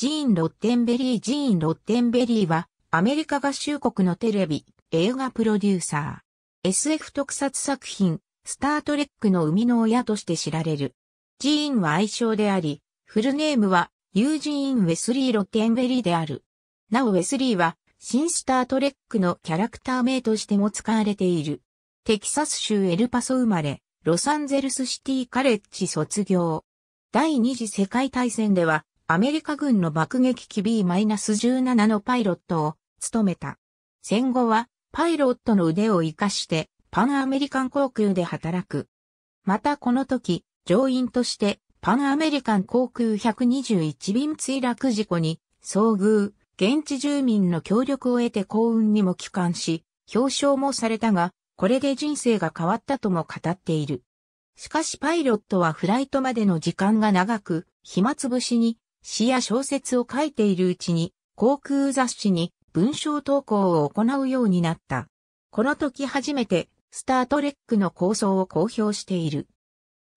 ジーン・ロッテンベリー・ジーン・ロッテンベリーは、アメリカ合衆国のテレビ、映画プロデューサー。SF 特撮作品、スタートレックの生みの親として知られる。ジーンは愛称であり、フルネームは、ユージーン・ウェスリー・ロッテンベリーである。なおウェスリーは、新スタートレックのキャラクター名としても使われている。テキサス州エルパソ生まれ、ロサンゼルスシティカレッジ卒業。第二次世界大戦では、アメリカ軍の爆撃機 B-17 のパイロットを務めた。戦後はパイロットの腕を活かしてパンアメリカン航空で働く。またこの時、乗員としてパンアメリカン航空121便墜落事故に遭遇、現地住民の協力を得て幸運にも帰還し、表彰もされたが、これで人生が変わったとも語っている。しかしパイロットはフライトまでの時間が長く、暇つぶしに詩や小説を書いているうちに、航空雑誌に文章投稿を行うようになった。この時初めて、スタートレックの構想を公表している。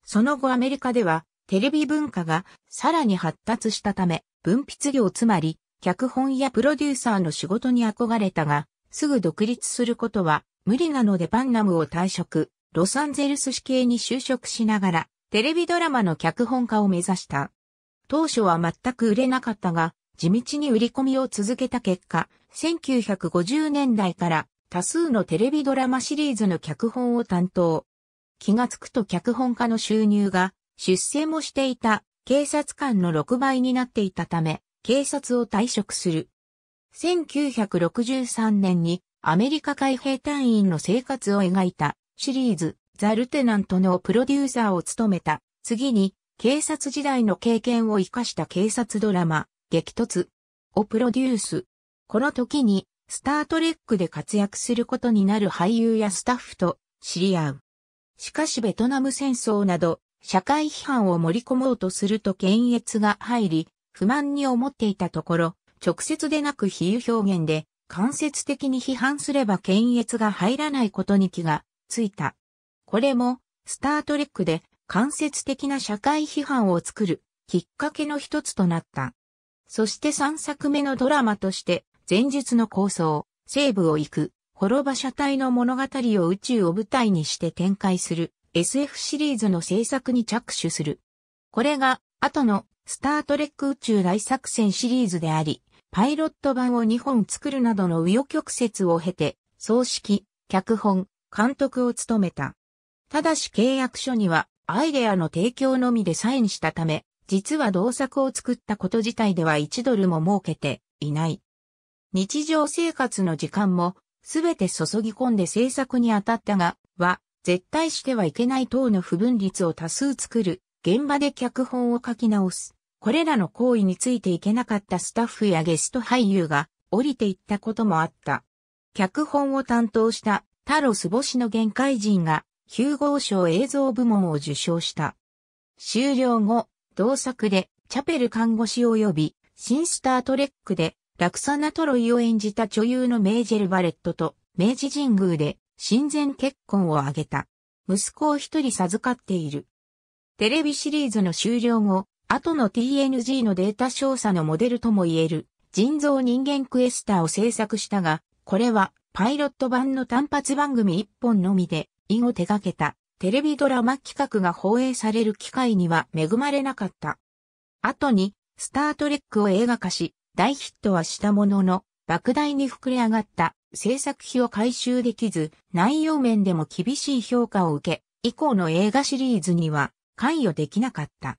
その後アメリカでは、テレビ文化がさらに発達したため、文筆業つまり、脚本やプロデューサーの仕事に憧れたが、すぐ独立することは無理なのでパンナムを退職、ロサンゼルス市系に就職しながら、テレビドラマの脚本家を目指した。当初は全く売れなかったが、地道に売り込みを続けた結果、1950年代から多数のテレビドラマシリーズの脚本を担当。気がつくと脚本家の収入が出世もしていた警察官の6倍になっていたため、警察を退職する。1963年にアメリカ海兵隊員の生活を描いたシリーズザ・ルテナントのプロデューサーを務めた。次に警察時代の経験を活かした警察ドラマ、激突をプロデュース。この時に、スタートレックで活躍することになる俳優やスタッフと知り合う。しかしベトナム戦争など、社会批判を盛り込もうとすると検閲が入り、不満に思っていたところ、直接でなく比喩表現で、間接的に批判すれば検閲が入らないことに気がついた。これも、スタートレックで間接的な社会批判を作るきっかけの一つとなった。そして3作目のドラマとして、前述の構想、西部を行く、滅場車体の物語を宇宙を舞台にして展開する SF シリーズの制作に着手する。これが後のスタートレック宇宙大作戦シリーズであり、パイロット版を2本作るなどの紆余曲折を経て、葬式、脚本、監督を務めた。ただし契約書にはアイデアの提供のみでサインしたため、実は同作を作ったこと自体では1ドルも儲けていない。日常生活の時間もすべて注ぎ込んで制作に当たったが、は、絶対してはいけない等の不分率を多数作る、現場で脚本を書き直す。これらの行為についていけなかったスタッフやゲスト俳優が降りていったこともあった。脚本を担当したタロス星の限界人がヒューゴー賞映像部門を受賞した。終了後、同作でチャペル看護師及び新スタートレックでラクサナトロイを演じた女優のメイジェル・バレットと明治神宮で親善結婚を挙げた。息子を一人授かっている。テレビシリーズの終了後、後の TNG のデータ調査のモデルとも言える人造人間クエスターを制作したが、これはパイロット版の単発番組一本のみで以後手掛けたテレビドラマ企画が放映される機会には恵まれなかった。後に、スタートレックを映画化し、大ヒットはしたものの、莫大に膨れ上がった制作費を回収できず、内容面でも厳しい評価を受け、以降の映画シリーズには関与できなかった。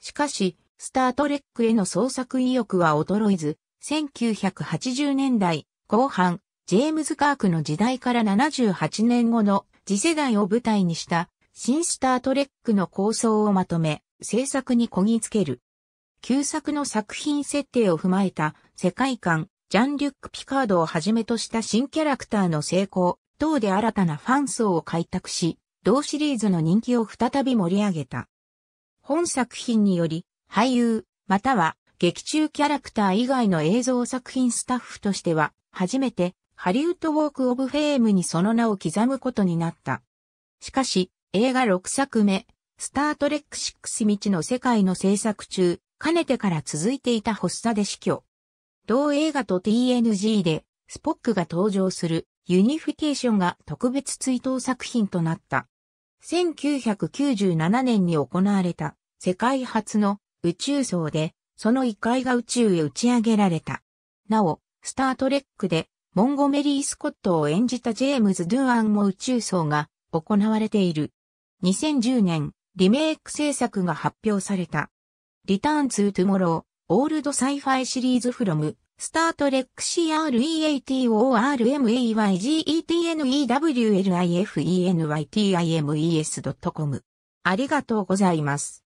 しかし、スタートレックへの創作意欲は衰えず、1980年代、後半、ジェームズ・カークの時代から78年後の次世代を舞台にした新スタートレックの構想をまとめ、制作にこぎつける。旧作の作品設定を踏まえた世界観、ジャン・リュック・ピカードをはじめとした新キャラクターの成功等で新たなファン層を開拓し、同シリーズの人気を再び盛り上げた。本作品により、俳優、または劇中キャラクター以外の映像作品スタッフとしては、初めてハリウッドウォーク・オブ・フェームにその名を刻むことになった。しかし、映画6作目、スタートレック6未知の世界の制作中、かねてから続いていた発作で死去。同映画と TNG で、スポックが登場するユニフィケーションが特別追悼作品となった。1997年に行われた世界初の宇宙層で、その異界が宇宙へ打ち上げられた。なお、スタートレックでモンゴメリー・スコットを演じたジェームズ・ドゥーアンも宇宙層が行われている。2010年、リメイク制作が発表された。リターンツートゥモロー、オールドサイファイシリーズフロム、スタートレック CREATORMAYGETNEWLIFENYTIMES.com。ありがとうございます。